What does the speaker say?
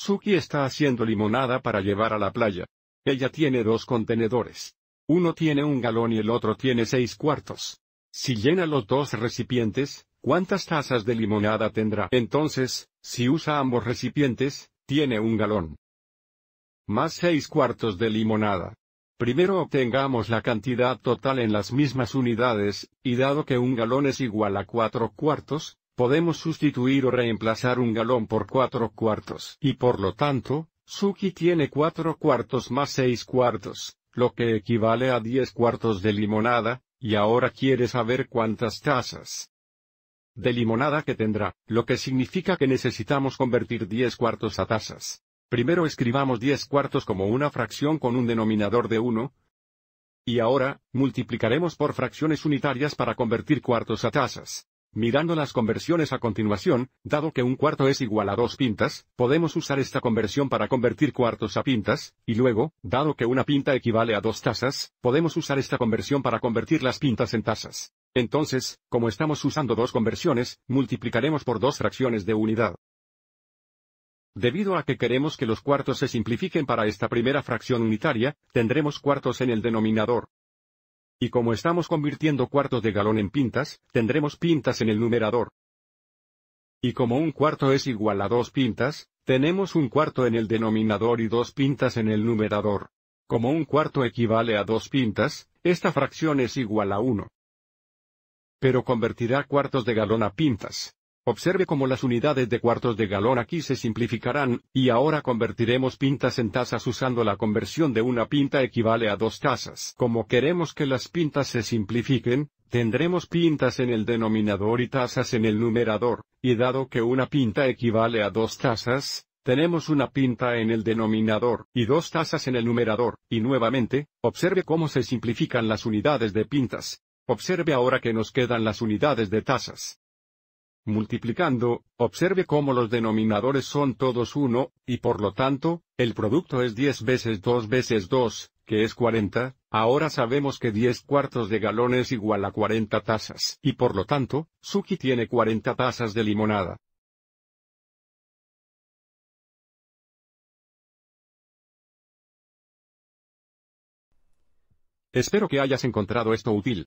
Suki está haciendo limonada para llevar a la playa. Ella tiene dos contenedores. Uno tiene un galón y el otro tiene seis cuartos. Si llena los dos recipientes, ¿cuántas tazas de limonada tendrá? Entonces, si usa ambos recipientes, tiene un galón. Más seis cuartos de limonada. Primero obtengamos la cantidad total en las mismas unidades, y dado que un galón es igual a cuatro cuartos, podemos sustituir o reemplazar un galón por cuatro cuartos, y por lo tanto, Suki tiene cuatro cuartos más seis cuartos, lo que equivale a diez cuartos de limonada, y ahora quiere saber cuántas tazas de limonada que tendrá, lo que significa que necesitamos convertir 10 cuartos a tazas. Primero escribamos diez cuartos como una fracción con un denominador de 1. Y ahora, multiplicaremos por fracciones unitarias para convertir cuartos a tazas. Mirando las conversiones a continuación, dado que un cuarto es igual a dos pintas, podemos usar esta conversión para convertir cuartos a pintas, y luego, dado que una pinta equivale a dos tazas, podemos usar esta conversión para convertir las pintas en tazas. Entonces, como estamos usando dos conversiones, multiplicaremos por dos fracciones de unidad. Debido a que queremos que los cuartos se simplifiquen para esta primera fracción unitaria, tendremos cuartos en el denominador. Y como estamos convirtiendo cuartos de galón en pintas, tendremos pintas en el numerador. Y como un cuarto es igual a dos pintas, tenemos un cuarto en el denominador y dos pintas en el numerador. Como un cuarto equivale a dos pintas, esta fracción es igual a uno. Pero convertirá cuartos de galón a pintas. Observe cómo las unidades de cuartos de galón aquí se simplificarán, y ahora convertiremos pintas en tazas usando la conversión de una pinta equivale a dos tazas. Como queremos que las pintas se simplifiquen, tendremos pintas en el denominador y tazas en el numerador, y dado que una pinta equivale a dos tazas, tenemos una pinta en el denominador, y dos tazas en el numerador, y nuevamente, observe cómo se simplifican las unidades de pintas. Observe ahora que nos quedan las unidades de tazas. Multiplicando, observe cómo los denominadores son todos 1, y por lo tanto, el producto es 10 veces 2 veces 2, que es 40, ahora sabemos que 10 cuartos de galón es igual a 40 tazas, y por lo tanto, Suki tiene 40 tazas de limonada. Espero que hayas encontrado esto útil.